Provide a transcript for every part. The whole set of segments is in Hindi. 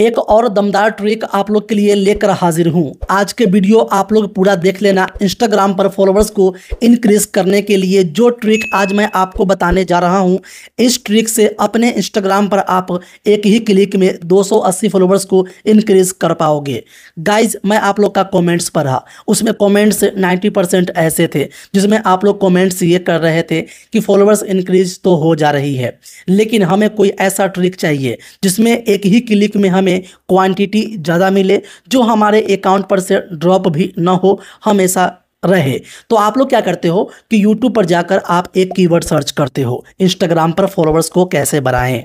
एक और दमदार ट्रिक आप लोग के लिए लेकर हाजिर हूँ आज के वीडियो आप लोग पूरा देख लेना इंस्टाग्राम पर फॉलोवर्स को इंक्रीज करने के लिए जो ट्रिक आज मैं आपको बताने जा रहा हूँ इस ट्रिक से अपने इंस्टाग्राम पर आप एक ही क्लिक में 280 फॉलोवर्स को इंक्रीज कर पाओगे गाइज मैं आप लोग का कॉमेंट्स पढ़ा उसमें कॉमेंट्स नाइन्टी ऐसे थे जिसमें आप लोग कॉमेंट्स ये कर रहे थे कि फॉलोअर्स इंक्रीज तो हो जा रही है लेकिन हमें कोई ऐसा ट्रिक चाहिए जिसमें एक ही क्लिक में हम हमें क्वांटिटी ज़्यादा मिले जो हमारे अकाउंट पर से ड्रॉप भी ना हो हमेशा रहे तो आप लोग क्या करते हो कि यूट्यूब पर जाकर आप एक कीवर्ड सर्च करते हो इंस्टाग्राम पर फॉलोअर्स को कैसे बढ़ाएं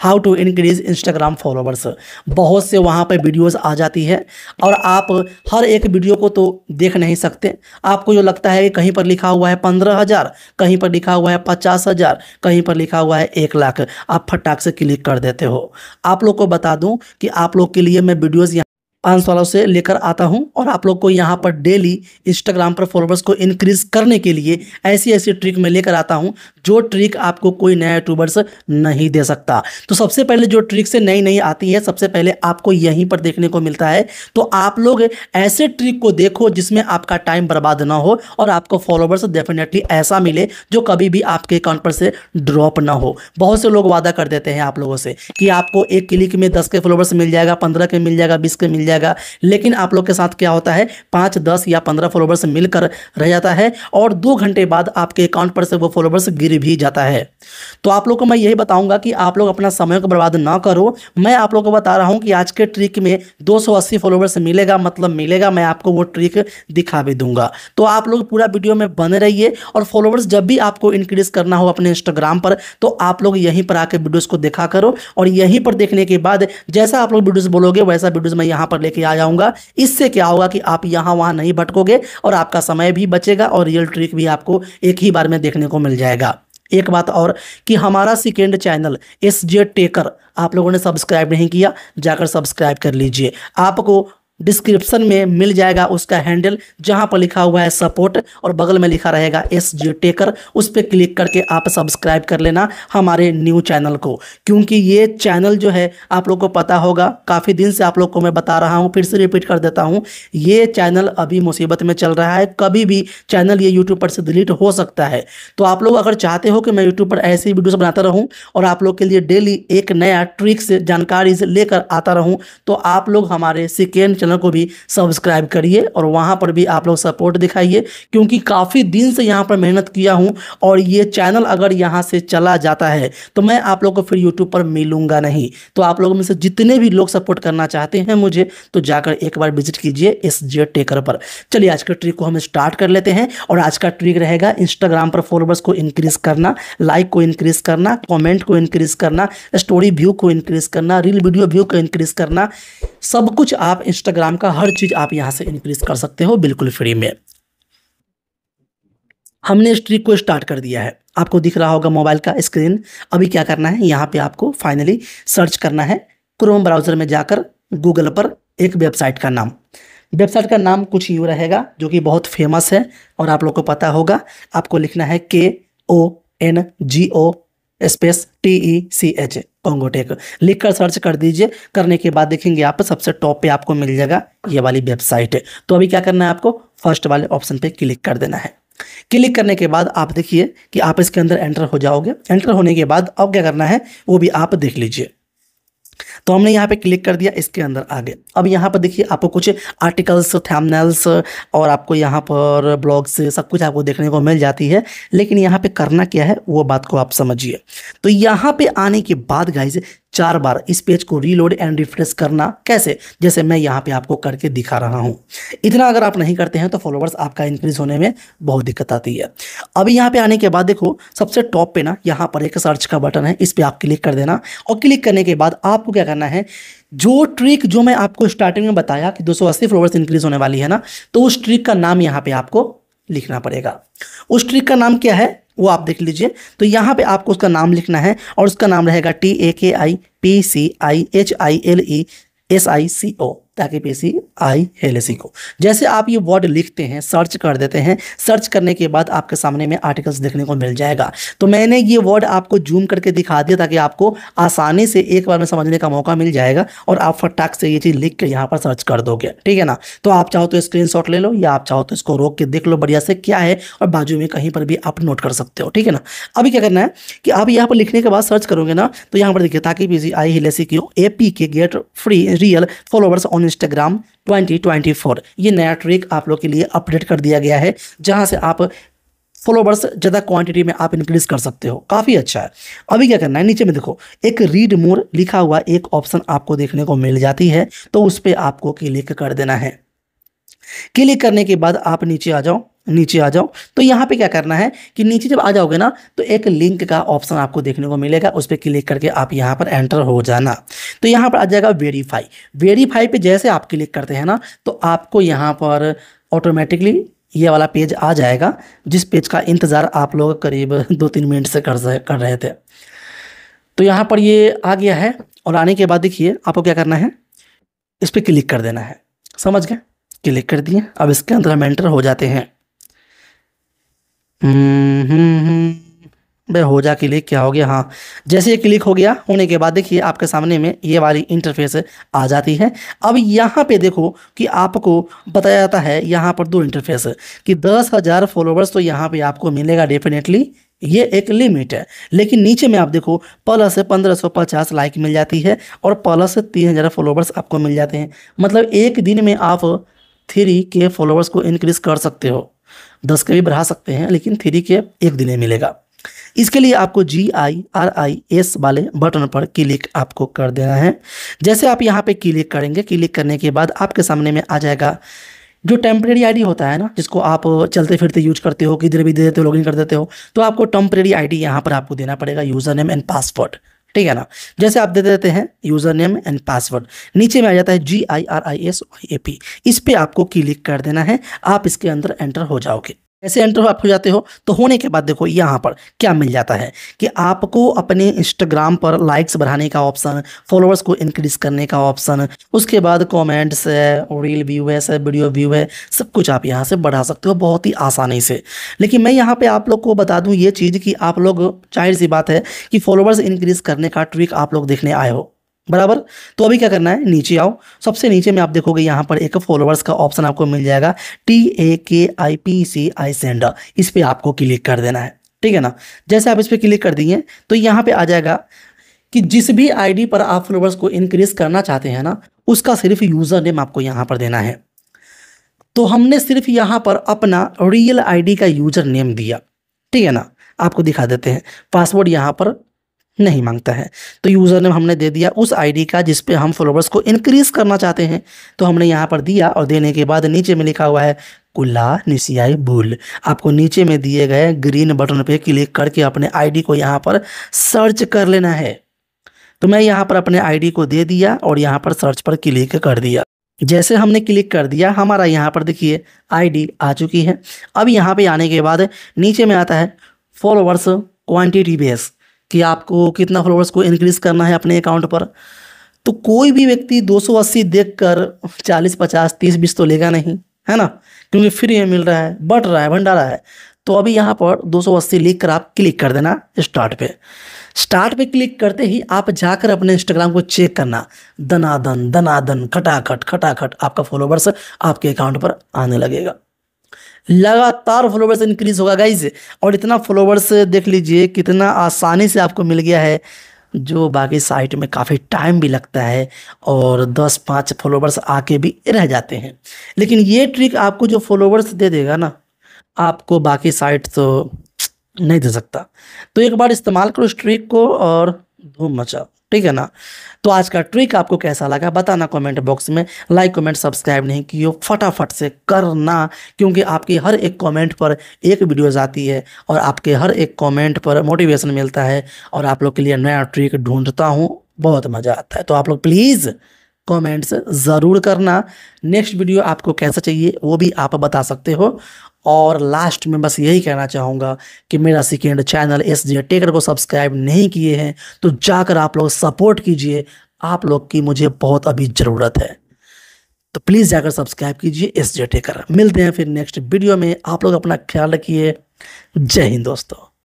how to increase Instagram followers बहुत से वहाँ पर वीडियोस आ जाती है और आप हर एक वीडियो को तो देख नहीं सकते आपको जो लगता है कि कहीं पर लिखा हुआ है पंद्रह हज़ार कहीं पर लिखा हुआ है पचास हज़ार कहीं पर लिखा हुआ है एक लाख आप फटाक से क्लिक कर देते हो आप लोग को बता दूँ कि आप लोग के लिए मैं वीडियोज़ पाँच सौ से लेकर आता हूँ और आप लोग को यहाँ पर डेली इंस्टाग्राम पर फॉलोवर्स को इंक्रीज करने के लिए ऐसी ऐसी ट्रिक मैं लेकर आता हूँ जो ट्रिक आपको कोई नया यूट्यूबर्स नहीं दे सकता तो सबसे पहले जो ट्रिक से नई नई आती है सबसे पहले आपको यहीं पर देखने को मिलता है तो आप लोग ऐसे ट्रिक को देखो जिसमें आपका टाइम बर्बाद ना हो और आपको फॉलोवर्स डेफिनेटली ऐसा मिले जो कभी भी आपके अकाउंट पर से ड्रॉप ना हो बहुत से लोग वादा कर देते हैं आप लोगों से कि आपको एक क्लिक में दस के फॉलोवर्स मिल जाएगा पंद्रह के मिल जाएगा बीस के मिल जाएगा जाएगा लेकिन आप लोग के साथ क्या होता है पाँच दस या पंद्रह फॉलोवर्स मिलकर रह जाता है और दो घंटे बाद आपके अकाउंट पर से वो फॉलोवर्स गिर भी जाता है तो आप लोग को मैं यही बताऊंगा कि आप लोग अपना समय को बर्बाद ना करो मैं आप लोग को बता रहा हूँ कि आज के ट्रिक में दो फॉलोवर्स मिलेगा मतलब मिलेगा मैं आपको वो ट्रिक दिखा भी दूंगा तो आप लोग पूरा वीडियो में बने रहिए और फॉलोवर्स जब भी आपको इंक्रीज करना हो अपने इंस्टाग्राम पर तो आप लोग यहीं पर आके वीडियोज़ को देखा करो और यहीं पर देखने के बाद जैसा आप लोग वीडियोज़ बोलोगे वैसा वीडियोज़ मैं यहाँ पर लेके आ जाऊंगा इससे क्या होगा कि आप यहां वहां नहीं भटकोगे और आपका समय भी बचेगा और रियल ट्रिक भी आपको एक ही बार में देखने को मिल जाएगा एक बात और कि हमारा second channel S J Taker आप लोगों ने सब्सक्राइब नहीं किया जाकर सब्सक्राइब कर लीजिए आपको डिस्क्रिप्शन में मिल जाएगा उसका हैंडल जहां पर लिखा हुआ है सपोर्ट और बगल में लिखा रहेगा एस जे टेकर उस पर क्लिक करके आप सब्सक्राइब कर लेना हमारे न्यू चैनल को क्योंकि ये चैनल जो है आप लोग को पता होगा काफ़ी दिन से आप लोग को मैं बता रहा हूँ फिर से रिपीट कर देता हूँ ये चैनल अभी मुसीबत में चल रहा है कभी भी चैनल ये यूट्यूब पर से डिलीट हो सकता है तो आप लोग अगर चाहते हो कि मैं यूट्यूब पर ऐसी वीडियोज़ बनाता रहूँ और आप लोग के लिए डेली एक नया ट्रिक्स जानकारी लेकर आता रहूँ तो आप लोग हमारे सिकेंड चैनल को भी सब्सक्राइब करिए और वहाँ पर भी आप लोग सपोर्ट दिखाइए क्योंकि काफ़ी दिन से यहाँ पर मेहनत किया हूँ और ये चैनल अगर यहाँ से चला जाता है तो मैं आप लोग को फिर यूट्यूब पर मिलूंगा नहीं तो आप लोगों में से जितने भी लोग सपोर्ट करना चाहते हैं मुझे तो जाकर एक बार विजिट कीजिए एस जे टेकर पर चलिए आज का ट्रिक को हम स्टार्ट कर लेते हैं और आज का ट्रिक रहेगा इंस्टाग्राम पर फॉलोवर्स को इंक्रीज करना लाइक को इंक्रीज करना कमेंट को इंक्रीज करना स्टोरी व्यू को इंक्रीज करना रील वीडियो व्यू को इंक्रीज करना सब कुछ आप इंस्टा इंस्टाग्राम का हर चीज़ आप यहाँ से इंक्रीज़ कर सकते हो बिल्कुल फ्री में हमने इस ट्रिक को स्टार्ट कर दिया है आपको दिख रहा होगा मोबाइल का स्क्रीन अभी क्या करना है यहाँ पे आपको फाइनली सर्च करना है क्रोम ब्राउज़र में जाकर गूगल पर एक वेबसाइट का नाम वेबसाइट का नाम कुछ यूँ रहेगा जो कि बहुत फेमस है और आप लोग को पता होगा आपको लिखना है K O N G O space e T E C H Kongo tech लिख कर सर्च कर दीजिए करने के बाद देखेंगे आप सबसे टॉप पे आपको मिल जाएगा ये वाली वेबसाइट है तो अभी क्या करना है आपको फर्स्ट वाले ऑप्शन पे क्लिक कर देना है क्लिक करने के बाद आप देखिए कि आप इसके अंदर एंटर हो जाओगे एंटर होने के बाद अब क्या करना है वो भी आप देख लीजिए तो हमने यहाँ पे क्लिक कर दिया इसके अंदर आ गए अब यहाँ पर देखिए आपको कुछ आर्टिकल्स थैमनेल्स और आपको यहाँ पर ब्लॉग्स सब कुछ आपको देखने को मिल जाती है लेकिन यहाँ पे करना क्या है वो बात को आप समझिए तो यहाँ पे आने के बाद गाइज चार बार इस पेज को रीलोड एंड रिफ्रेश करना कैसे जैसे मैं यहाँ पे आपको करके दिखा रहा हूँ इतना अगर आप नहीं करते हैं तो फॉलोवर्स आपका इंक्रीज होने में बहुत दिक्कत आती है अब यहाँ पे आने के बाद देखो सबसे टॉप पे ना यहाँ पर एक सर्च का बटन है इस पर आप क्लिक कर देना और क्लिक करने के बाद आपको क्या करना है जो ट्रिक जो मैं आपको स्टार्टिंग में बताया कि 280 फॉलोअर्स इंक्रीज होने वाली है ना तो उस ट्रिक का नाम यहाँ पे आपको लिखना पड़ेगा उस ट्रिक का नाम क्या है वो आप देख लीजिए तो यहाँ पे आपको उसका नाम लिखना है और उसका नाम रहेगा T A K I P C I H I L E S I C O पेशी आई हेलेसी को जैसे आप ये वर्ड लिखते हैं सर्च कर देते हैं सर्च करने के बाद आपके सामने में आर्टिकल्स देखने को मिल जाएगा तो मैंने ये वर्ड आपको जूम करके दिखा दिया ताकि आपको आसानी से एक बार में समझने का मौका मिल जाएगा और आप फटाक से ये चीज़ लिख के यहाँ पर सर्च कर दोगे ठीक है ना तो आप चाहो तो स्क्रीन ले लो या आप चाहो तो इसको रोक के देख लो बढ़िया से क्या है और बाजू में कहीं पर भी आप नोट कर सकते हो ठीक है ना अभी क्या करना है कि आप यहाँ पर लिखने के बाद सर्च करोगे ना तो यहाँ पर देखिए ताकि आई हिलेसी की A P K get free real followers on on Instagram 2024 ये नया ट्रिक आप लोग के लिए अपडेट कर दिया गया है जहां से आप फॉलोवर्स ज़्यादा क्वांटिटी में आप इंक्रीज कर सकते हो काफ़ी अच्छा है अभी क्या करना है नीचे में देखो एक रीड मोर लिखा हुआ एक ऑप्शन आपको देखने को मिल जाती है तो उस पर आपको क्लिक कर देना है क्लिक करने के बाद आप नीचे आ जाओ नीचे आ जाओ तो यहाँ पे क्या करना है कि नीचे जब आ जाओगे ना तो एक लिंक का ऑप्शन आपको देखने को मिलेगा उस पर क्लिक करके आप यहाँ पर एंटर हो जाना तो यहाँ पर आ जाएगा वेरीफाई वेरीफाई पे जैसे आप क्लिक करते हैं ना तो आपको यहाँ पर ऑटोमेटिकली ये वाला पेज आ जाएगा जिस पेज का इंतज़ार आप लोग करीब दो तीन मिनट से कर कर रहे थे तो यहाँ पर ये आ गया है और आने के बाद देखिए आपको क्या करना है इस पर क्लिक कर देना है समझ गए क्लिक कर दिए अब इसके अंदर हम एंटर हो जाते हैं हम्म, हम्म, हम्म। भाई हो जा क्लिक क्या हो गया हाँ जैसे ये क्लिक हो गया होने के बाद देखिए आपके सामने में ये वाली इंटरफेस आ जाती है अब यहाँ पे देखो कि आपको बताया जाता है यहाँ पर दो इंटरफेस कि दस हज़ार फॉलोवर्स तो यहाँ पे आपको मिलेगा डेफिनेटली ये एक लिमिट है लेकिन नीचे में आप देखो प्लस पंद्रह सौ पचास लाइक मिल जाती है और प्लस तीन हज़ार फॉलोवर्स आपको मिल जाते हैं मतलब एक दिन में आप थ्री के फॉलोवर्स को इनक्रीज़ कर सकते हो दस के भी बढ़ा सकते हैं लेकिन थ्री के एक दिन मिलेगा इसके लिए आपको G I R I S वाले बटन पर क्लिक आपको कर देना है जैसे आप यहाँ पे क्लिक करेंगे क्लिक करने के बाद आपके सामने में आ जाएगा जो टेम्प्रेरी आईडी होता है ना जिसको आप चलते फिरते यूज करते हो किधर भी दे देते हो लॉगिन कर देते हो तो आपको टेम्प्रेरी आईडी यहाँ पर आपको देना पड़ेगा यूज़र नेम एंड पासवर्ड ठीक है ना जैसे आप दे देते हैं यूजर नेम एंड पासवर्ड नीचे में आ जाता है G I R I S I A P इस पर आपको क्लिक कर देना है आप इसके अंदर एंटर हो जाओगे ऐसे एंटर आप हो जाते हो तो होने के बाद देखो यहाँ पर क्या मिल जाता है कि आपको अपने इंस्टाग्राम पर लाइक्स बढ़ाने का ऑप्शन फॉलोअर्स को इंक्रीज करने का ऑप्शन उसके बाद कमेंट्स है रील व्यू है सब वीडियो व्यू है सब कुछ आप यहाँ से बढ़ा सकते हो बहुत ही आसानी से लेकिन मैं यहाँ पर आप लोग को बता दूँ ये चीज़ कि आप लोग जाहिर सी बात है कि फॉलोअर्स इंक्रीज करने का ट्रिक आप लोग देखने आए हो बराबर तो अभी क्या करना है नीचे आओ सबसे नीचे में आप देखोगे यहाँ पर एक फॉलोअर्स का ऑप्शन आपको मिल जाएगा T A K I P C I sender इस पर आपको क्लिक कर देना है ठीक है ना जैसे आप इस पर क्लिक कर दिए तो यहाँ पे आ जाएगा कि जिस भी आईडी पर आप फॉलोअर्स को इंक्रीज करना चाहते हैं ना उसका सिर्फ यूज़र नेम आपको यहाँ पर देना है तो हमने सिर्फ यहाँ पर अपना रियल आई का यूज़र नेम दिया ठीक है ना आपको दिखा देते हैं पासवर्ड यहाँ पर नहीं मांगता है तो यूज़र नेम हमने दे दिया उस आईडी का जिस पे हम फॉलोवर्स को इंक्रीज़ करना चाहते हैं तो हमने यहाँ पर दिया और देने के बाद नीचे में लिखा हुआ है कुल्ला निशियाई बुल आपको नीचे में दिए गए ग्रीन बटन पे क्लिक करके अपने आईडी को यहाँ पर सर्च कर लेना है तो मैं यहाँ पर अपने आई को दे दिया और यहाँ पर सर्च पर क्लिक कर दिया जैसे हमने क्लिक कर दिया हमारा यहाँ पर देखिए आई आ चुकी है अब यहाँ पे आने के बाद नीचे में आता है फॉलोवर्स क्वान्टिटी बेस कि आपको कितना फॉलोअर्स को इनक्रीज करना है अपने अकाउंट पर तो कोई भी व्यक्ति 280 देखकर 40 50 30 बीस तो लेगा नहीं है ना क्योंकि फ्री में मिल रहा है बढ़ रहा है भंडारा है तो अभी यहाँ पर 280 लिख कर आप क्लिक कर देना स्टार्ट पे स्टार्ट पे क्लिक करते ही आप जाकर अपने इंस्टाग्राम को चेक करना दनादन दनादन खटाखट खटाखट आपका फॉलोवर्स आपके अकाउंट पर आने लगेगा लगातार फॉलोवर्स इंक्रीज होगा गाइज और इतना फॉलोवर्स देख लीजिए कितना आसानी से आपको मिल गया है जो बाकी साइट में काफ़ी टाइम भी लगता है और 10 पाँच फॉलोवर्स आके भी रह जाते हैं लेकिन ये ट्रिक आपको जो फॉलोवर्स दे देगा ना आपको बाकी साइट तो नहीं दे सकता तो एक बार इस्तेमाल करो उस ट्रिक को और धूम मचाओ ठीक है ना तो आज का ट्रिक आपको कैसा लगा बताना कमेंट बॉक्स में लाइक कमेंट सब्सक्राइब नहीं किए फटाफट से करना क्योंकि आपकी हर एक कमेंट पर एक वीडियो जाती है और आपके हर एक कमेंट पर मोटिवेशन मिलता है और आप लोग के लिए नया ट्रिक ढूंढता हूँ बहुत मज़ा आता है तो आप लोग प्लीज़ कमेंट्स ज़रूर करना नेक्स्ट वीडियो आपको कैसा चाहिए वो भी आप बता सकते हो और लास्ट में बस यही कहना चाहूँगा कि मेरा second channel S J Taker को सब्सक्राइब नहीं किए हैं तो जाकर आप लोग सपोर्ट कीजिए आप लोग की मुझे बहुत अभी ज़रूरत है तो प्लीज़ जाकर सब्सक्राइब कीजिए एस जे टेकर मिलते हैं फिर नेक्स्ट वीडियो में आप लोग अपना ख्याल रखिए जय हिंद दोस्तों